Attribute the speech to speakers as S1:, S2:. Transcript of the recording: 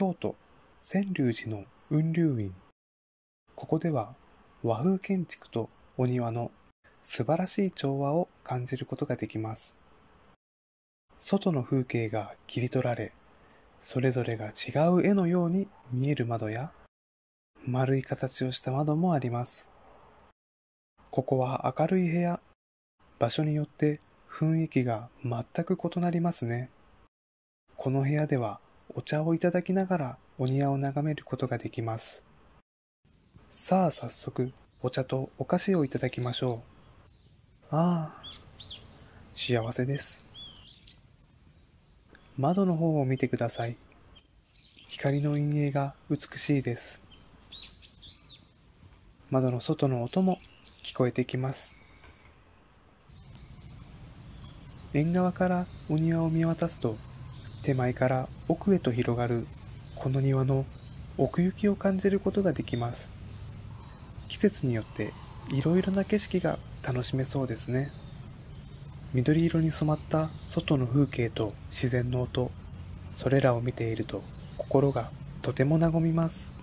S1: 京都川隆寺の雲龍院。ここでは和風建築とお庭の素晴らしい調和を感じることができます。外の風景が切り取られ、それぞれが違う絵のように見える窓や、丸い形をした窓もあります。ここは明るい部屋、場所によって雰囲気が全く異なりますね。この部屋ではお茶をいただきながらお庭を眺めることができます。さあ早速、お茶とお菓子をいただきましょう。ああ、幸せです。窓の方を見てください。光の陰影が美しいです。窓の外の音も聞こえてきます。縁側からお庭を見渡すと手前から奥へと広がるこの庭の奥行きを感じることができます季節によっていろいろな景色が楽しめそうですね緑色に染まった外の風景と自然の音それらを見ていると心がとても和みます